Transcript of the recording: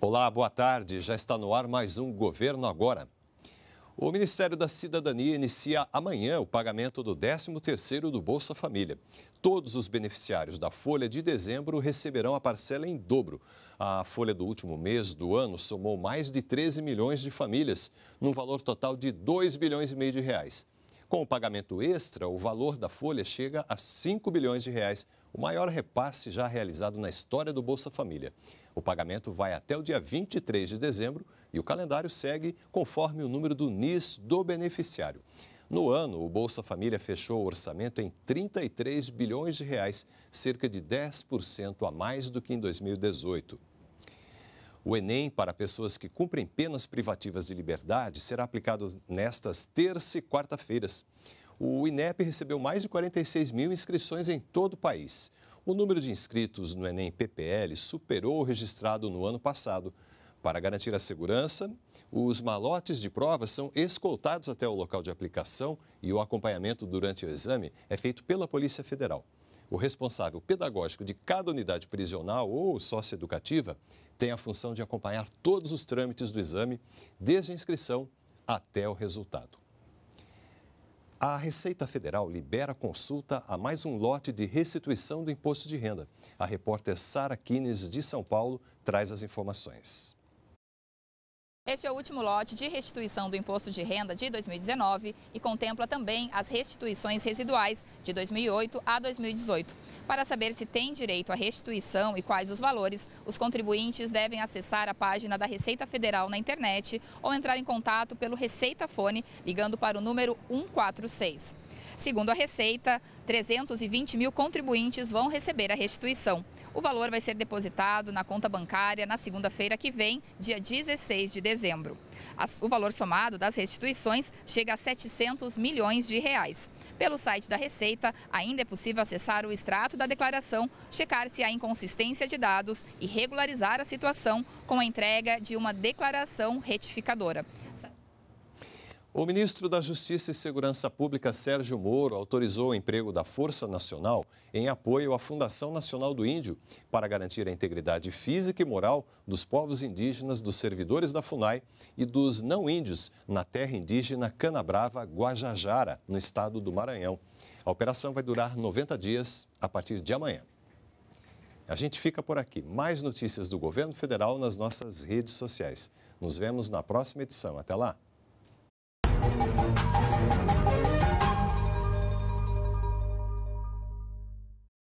Olá, boa tarde. Já está no ar mais um Governo Agora. O Ministério da Cidadania inicia amanhã o pagamento do 13º do Bolsa Família. Todos os beneficiários da folha de dezembro receberão a parcela em dobro. A folha do último mês do ano somou mais de 13 milhões de famílias, num valor total de 2 bilhões e meio de reais. Com o pagamento extra, o valor da folha chega a 5 bilhões de reais, o maior repasse já realizado na história do Bolsa Família. O pagamento vai até o dia 23 de dezembro e o calendário segue conforme o número do NIS do beneficiário. No ano, o Bolsa Família fechou o orçamento em 33 bilhões de reais, cerca de 10% a mais do que em 2018. O Enem para pessoas que cumprem penas privativas de liberdade será aplicado nestas terça e quarta-feiras. O INEP recebeu mais de 46 mil inscrições em todo o país. O número de inscritos no Enem PPL superou o registrado no ano passado. Para garantir a segurança, os malotes de provas são escoltados até o local de aplicação e o acompanhamento durante o exame é feito pela Polícia Federal. O responsável pedagógico de cada unidade prisional ou socioeducativa tem a função de acompanhar todos os trâmites do exame, desde a inscrição até o resultado. A Receita Federal libera consulta a mais um lote de restituição do imposto de renda. A repórter Sara Kines, de São Paulo, traz as informações. Este é o último lote de restituição do imposto de renda de 2019 e contempla também as restituições residuais de 2008 a 2018. Para saber se tem direito à restituição e quais os valores, os contribuintes devem acessar a página da Receita Federal na internet ou entrar em contato pelo Receita Fone ligando para o número 146. Segundo a Receita, 320 mil contribuintes vão receber a restituição. O valor vai ser depositado na conta bancária na segunda-feira que vem, dia 16 de dezembro. O valor somado das restituições chega a 700 milhões de reais. Pelo site da Receita, ainda é possível acessar o extrato da declaração, checar se há inconsistência de dados e regularizar a situação com a entrega de uma declaração retificadora. O ministro da Justiça e Segurança Pública, Sérgio Moro, autorizou o emprego da Força Nacional em apoio à Fundação Nacional do Índio para garantir a integridade física e moral dos povos indígenas, dos servidores da FUNAI e dos não índios na terra indígena Canabrava, Guajajara, no estado do Maranhão. A operação vai durar 90 dias a partir de amanhã. A gente fica por aqui. Mais notícias do governo federal nas nossas redes sociais. Nos vemos na próxima edição. Até lá!